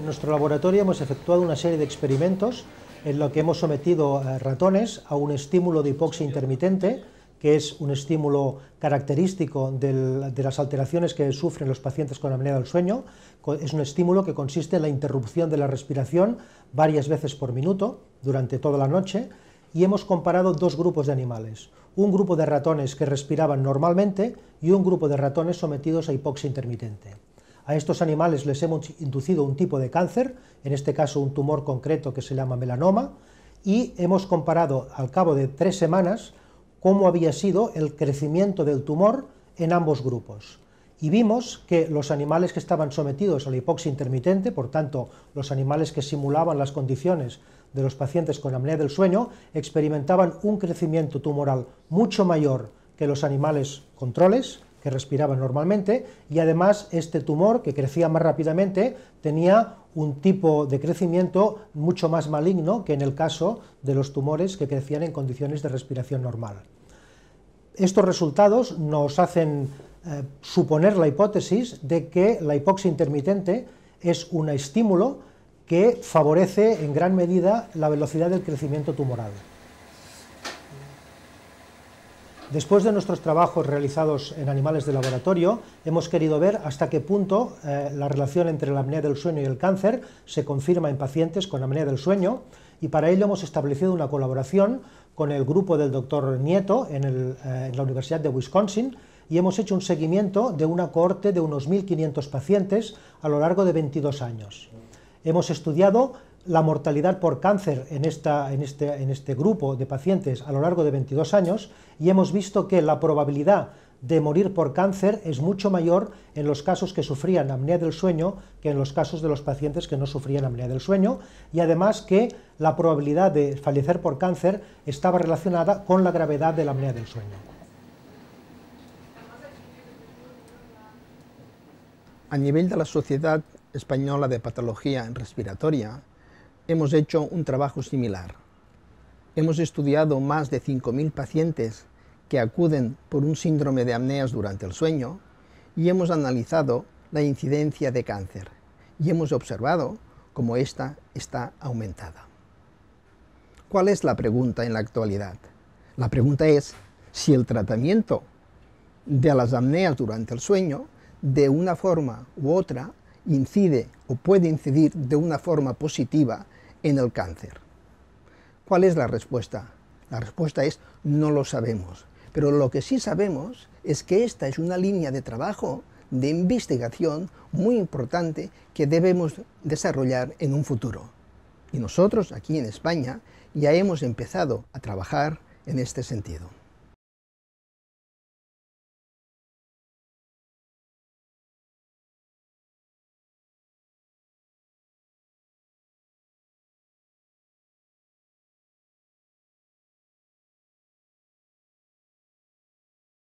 En nuestro laboratorio hemos efectuado una serie de experimentos en lo que hemos sometido eh, ratones a un estímulo de hipoxia intermitente, que es un estímulo característico de las alteraciones que sufren los pacientes con apnea del sueño. Es un estímulo que consiste en la interrupción de la respiración varias veces por minuto durante toda la noche y hemos comparado dos grupos de animales. Un grupo de ratones que respiraban normalmente y un grupo de ratones sometidos a hipoxia intermitente. A estos animales les hemos inducido un tipo de cáncer, en este caso un tumor concreto que se llama melanoma, y hemos comparado al cabo de tres semanas cómo había sido el crecimiento del tumor en ambos grupos. Y vimos que los animales que estaban sometidos a la hipoxia intermitente, por tanto, los animales que simulaban las condiciones de los pacientes con apnea del sueño, experimentaban un crecimiento tumoral mucho mayor que los animales controles, que respiraba normalmente y además este tumor que crecía más rápidamente tenía un tipo de crecimiento mucho más maligno que en el caso de los tumores que crecían en condiciones de respiración normal. Estos resultados nos hacen eh, suponer la hipótesis de que la hipoxia intermitente es un estímulo que favorece en gran medida la velocidad del crecimiento tumoral. Después de nuestros trabajos realizados en animales de laboratorio, hemos querido ver hasta qué punto eh, la relación entre la apnea del sueño y el cáncer se confirma en pacientes con apnea del sueño y para ello hemos establecido una colaboración con el grupo del doctor Nieto en, eh, la Universidad de Wisconsin y hemos hecho un seguimiento de una cohorte de unos 1.500 pacientes a lo largo de 22 años. Hemos estudiado la mortalidad por cáncer este, en, este, grupo de pacientes a lo largo de 22 años y hemos visto que la probabilidad de morir por cáncer es mucho mayor en los casos que sufrían apnea del sueño que en los casos de los pacientes que no sufrían apnea del sueño y además que la probabilidad de fallecer por cáncer estaba relacionada con la gravedad de la apnea del sueño. A nivel de la Sociedad Española de Patología Respiratoria, hemos hecho un trabajo similar. Hemos estudiado más de 5.000 pacientes que acuden por un síndrome de apneas durante el sueño y hemos analizado la incidencia de cáncer y hemos observado cómo ésta está aumentada. ¿Cuál es la pregunta en la actualidad? La pregunta es si el tratamiento de las apneas durante el sueño, de una forma u otra, incide o puede incidir de una forma positiva en el cáncer? ¿Cuál es la respuesta? La respuesta es no lo sabemos. Pero lo que sí sabemos es que esta es una línea de trabajo, de investigación muy importante que debemos desarrollar en un futuro. Y nosotros aquí en España ya hemos empezado a trabajar en este sentido.